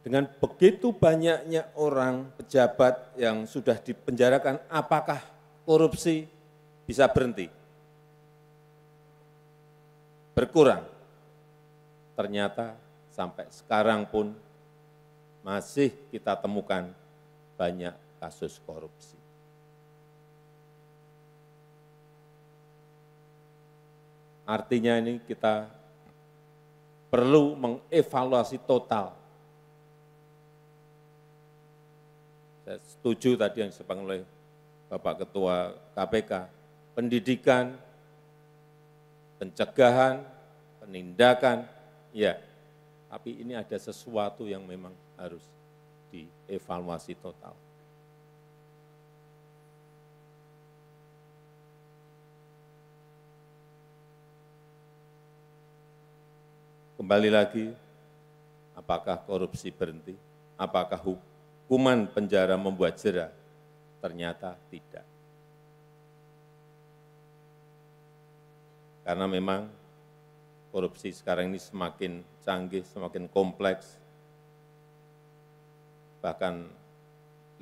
Dengan begitu banyaknya orang pejabat yang sudah dipenjarakan, apakah korupsi bisa berhenti? Berkurang. Ternyata sampai sekarang pun masih kita temukan banyak kasus korupsi. Artinya ini kita perlu mengevaluasi total saya setuju tadi yang disampaikan oleh Bapak Ketua KPK, pendidikan, pencegahan, penindakan, ya, tapi ini ada sesuatu yang memang harus dievaluasi total. Kembali lagi, apakah korupsi berhenti? Apakah hukum? hukuman penjara membuat jerah? Ternyata tidak. Karena memang korupsi sekarang ini semakin canggih, semakin kompleks, bahkan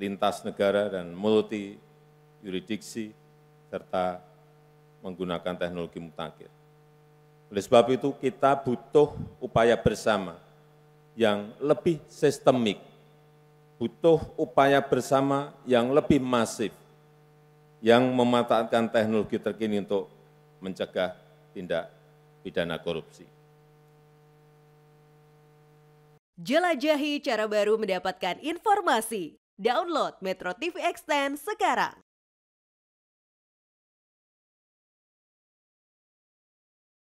lintas negara dan multi yuridiksi, serta menggunakan teknologi mutakhir. Oleh sebab itu kita butuh upaya bersama yang lebih sistemik butuh upaya bersama yang lebih masif, yang memanfaatkan teknologi terkini untuk mencegah tindak pidana korupsi. Jelajahi cara baru mendapatkan informasi. Download Metro TV Extend sekarang.